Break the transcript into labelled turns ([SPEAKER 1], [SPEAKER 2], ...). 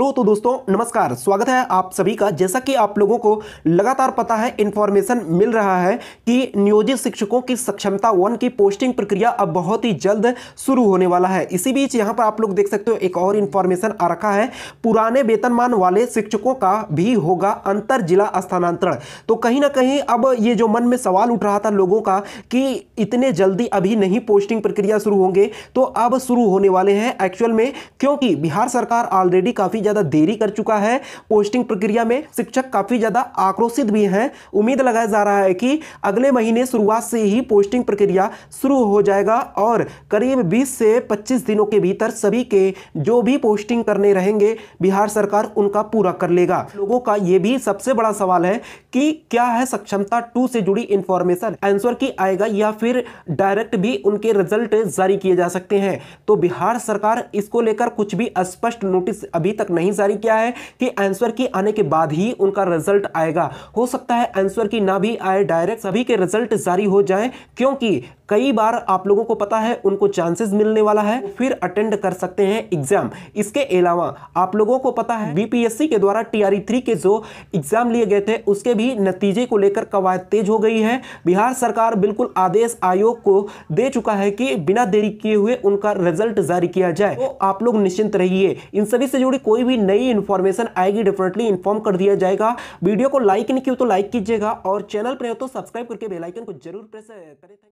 [SPEAKER 1] hello तो दोस्तों नमस्कार स्वागत है आप सभी का जैसा कि आप लोगों को लगातार पता है इन्फॉर्मेशन मिल रहा है कि नियोजित शिक्षकों की सक्षमता वन की पोस्टिंग प्रक्रिया अब बहुत ही जल्द शुरू होने वाला है इसी बीच यहां पर आप लोग देख सकते हो एक और इन्फॉर्मेशन आ रखा है पुराने वेतनमान वाले शिक्षकों का भी होगा अंतर जिला स्थानांतरण तो कहीं ना कहीं अब ये जो मन में सवाल उठ रहा था लोगों का कि इतने जल्दी अभी नहीं पोस्टिंग प्रक्रिया शुरू होंगे तो अब शुरू होने वाले हैं एक्चुअल में क्योंकि बिहार सरकार ऑलरेडी काफ़ी ज़्यादा देरी कर चुका है पोस्टिंग प्रक्रिया में शिक्षक काफ़ी ज़्यादा आक्रोशित भी हैं उम्मीद लगाया जा रहा है कि अगले महीने शुरुआत से ही पोस्टिंग प्रक्रिया शुरू हो जाएगा और करीब बीस से पच्चीस दिनों के भीतर सभी के जो भी पोस्टिंग करने रहेंगे बिहार सरकार उनका पूरा कर लेगा लोगों का ये भी सबसे बड़ा सवाल है कि क्या है सक्षमता टू से जुड़ी इंफॉर्मेशन आंसर की आएगा या फिर डायरेक्ट भी उनके रिजल्ट जारी किए जा सकते हैं तो बिहार सरकार इसको लेकर कुछ भी स्पष्ट नोटिस अभी तक नहीं जारी किया है कि आंसर की आने के बाद ही उनका रिजल्ट आएगा हो सकता है आंसर की ना भी आए डायरेक्ट सभी के रिजल्ट जारी हो जाए क्योंकि कई बार आप लोगों को पता है उनको चांसेस मिलने वाला है फिर अटेंड कर सकते हैं एग्जाम इसके अलावा आप लोगों को पता है बीपीएससी के द्वारा टीआरई थ्री e के जो एग्जाम लिए गए थे उसके भी नतीजे को लेकर कवायद तेज हो गई है बिहार सरकार बिल्कुल आदेश आयोग को दे चुका है कि बिना देरी किए हुए उनका रिजल्ट जारी किया जाए तो आप लोग निश्चिंत रहिए इन सभी से जुड़ी कोई भी नई इन्फॉर्मेशन आएगी डेफिनेटली इन्फॉर्म कर दिया जाएगा वीडियो को लाइक नहीं किया तो लाइक कीजिएगा और चैनल पर हो तो सब्सक्राइब करके बेलाइकन को जरूर प्रेस करें